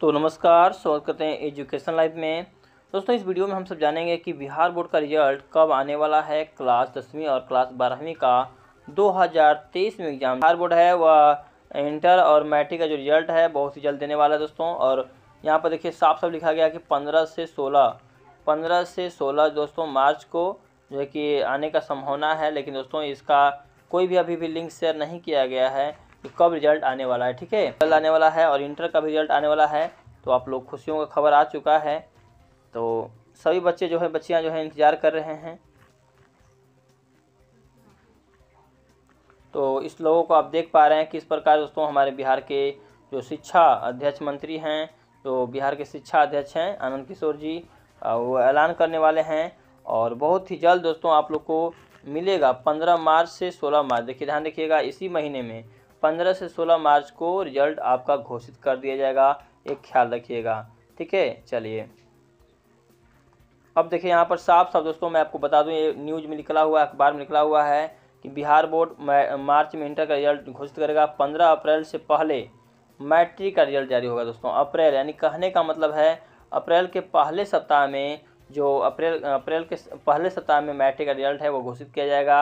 तो नमस्कार स्वागत करते हैं एजुकेशन लाइफ में दोस्तों इस वीडियो में हम सब जानेंगे कि बिहार बोर्ड का रिजल्ट कब आने वाला है क्लास दसवीं और क्लास बारहवीं का 2023 में एग्ज़ाम बिहार बोर्ड है वह इंटर और मैट्रिक का जो रिजल्ट है बहुत ही जल्द देने वाला है दोस्तों और यहाँ पर देखिए साफ साफ लिखा गया कि पंद्रह से सोलह पंद्रह से सोलह दोस्तों मार्च को जो है कि आने का संभावना है लेकिन दोस्तों इसका कोई भी अभी भी लिंक शेयर नहीं किया गया है कि कब रिजल्ट आने वाला है ठीक है कल आने वाला है और इंटर का भी रिजल्ट आने वाला है तो आप लोग खुशियों का खबर आ चुका है तो सभी बच्चे जो है बच्चियाँ जो है इंतज़ार कर रहे हैं तो इस लोगों को आप देख पा रहे हैं किस प्रकार दोस्तों हमारे बिहार के जो शिक्षा अध्यक्ष मंत्री हैं जो बिहार के शिक्षा अध्यक्ष हैं आनंद किशोर जी वो ऐलान करने वाले हैं और बहुत ही जल्द दोस्तों आप लोग को मिलेगा पंद्रह मार्च से सोलह मार्च देखिए ध्यान रखिएगा इसी महीने में पंद्रह से सोलह मार्च को रिजल्ट आपका घोषित कर दिया जाएगा एक ख्याल रखिएगा ठीक है चलिए अब देखिए यहाँ पर साफ साफ दोस्तों मैं आपको बता दूँ ये न्यूज में निकला हुआ है अखबार में निकला हुआ है कि बिहार बोर्ड मार्च में इंटर का रिजल्ट घोषित करेगा पंद्रह अप्रैल से पहले मैट्रिक का रिजल्ट जारी होगा दोस्तों अप्रैल यानी कहने का मतलब है अप्रैल के पहले सप्ताह में जो अप्रैल अप्रैल के पहले सप्ताह में मैट्रिक का रिजल्ट है वो घोषित किया जाएगा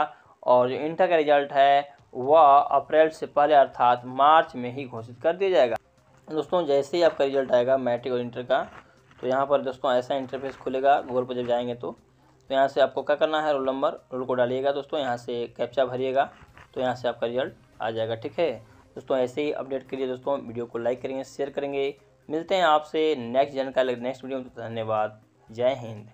और जो इंटर का रिजल्ट है वह अप्रैल से पहले अर्थात मार्च में ही घोषित कर दिया जाएगा दोस्तों जैसे ही आपका रिजल्ट आएगा मैट्रिक और इंटर का तो यहाँ पर दोस्तों ऐसा इंटरफेस खुलेगा गूगल पर जब जाएंगे तो तो यहाँ से आपको क्या करना है रोल नंबर रोल को डालिएगा दोस्तों यहाँ से कैप्चा भरिएगा तो यहाँ से आपका रिजल्ट आ जाएगा ठीक है दोस्तों ऐसे ही अपडेट के लिए दोस्तों वीडियो को लाइक करेंगे शेयर करेंगे मिलते हैं आपसे नेक्स्ट जानकारी नेक्स्ट वीडियो में तो धन्यवाद जय हिंद